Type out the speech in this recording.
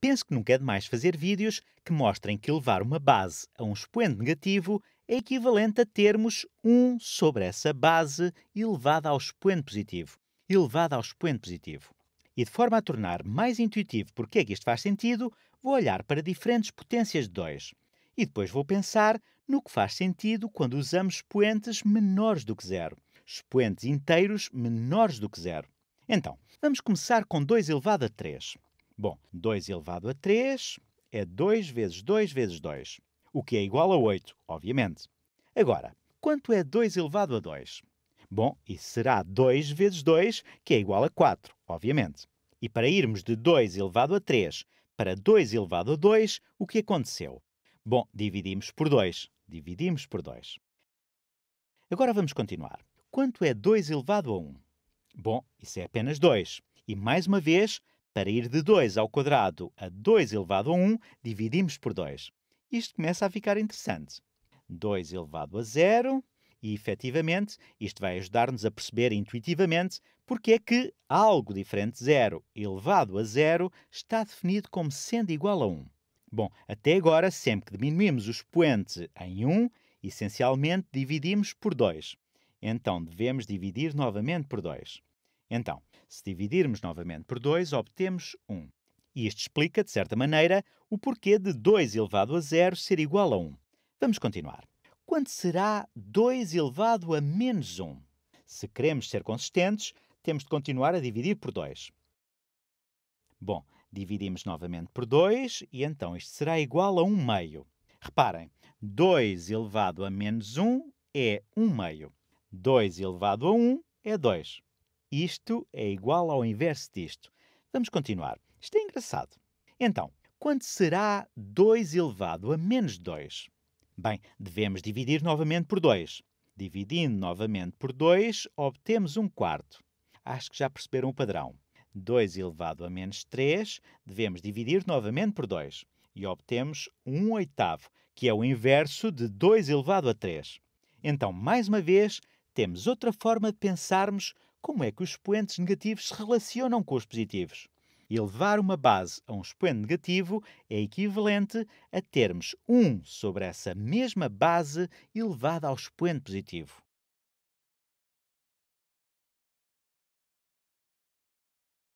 Penso que nunca é demais fazer vídeos que mostrem que levar uma base a um expoente negativo é equivalente a termos 1 sobre essa base elevada ao expoente positivo. Elevada ao expoente positivo. E de forma a tornar mais intuitivo porque é que isto faz sentido, vou olhar para diferentes potências de 2. E depois vou pensar no que faz sentido quando usamos expoentes menores do que zero. Expoentes inteiros menores do que zero. Então, vamos começar com 2 elevado a 3. Bom, 2 elevado a 3 é 2 vezes 2 vezes 2, o que é igual a 8, obviamente. Agora, quanto é 2 elevado a 2? Bom, e será 2 vezes 2, que é igual a 4, obviamente. E para irmos de 2 elevado a 3 para 2 elevado a 2, o que aconteceu? Bom, dividimos por 2. Dividimos por 2. Agora vamos continuar. Quanto é 2 elevado a 1? Bom, isso é apenas 2. E mais uma vez, para ir de 2 ao quadrado a 2 elevado a 1, dividimos por 2. Isto começa a ficar interessante. 2 elevado a 0, e efetivamente isto vai ajudar-nos a perceber intuitivamente porque é que algo diferente de 0 elevado a 0 está definido como sendo igual a 1. Bom, até agora, sempre que diminuímos o expoente em 1, essencialmente dividimos por 2. Então devemos dividir novamente por 2. Então, se dividirmos novamente por 2, obtemos 1. E isto explica, de certa maneira, o porquê de 2 elevado a zero ser igual a 1. Vamos continuar. Quanto será 2 elevado a menos 1? Se queremos ser consistentes, temos de continuar a dividir por 2. Bom, dividimos novamente por 2 e então isto será igual a 1 meio. Reparem, 2 elevado a menos 1 é 1 meio. 2 elevado a 1 é 2. Isto é igual ao inverso disto. Vamos continuar. Isto é engraçado. Então, quanto será 2 elevado a menos 2? Bem, devemos dividir novamente por 2. Dividindo novamente por 2, obtemos 1 um quarto. Acho que já perceberam o padrão. 2 elevado a menos 3, devemos dividir novamente por 2. E obtemos 1 um oitavo, que é o inverso de 2 elevado a 3. Então, mais uma vez, temos outra forma de pensarmos como é que os expoentes negativos se relacionam com os positivos. Elevar uma base a um expoente negativo é equivalente a termos 1 sobre essa mesma base elevada ao expoente positivo.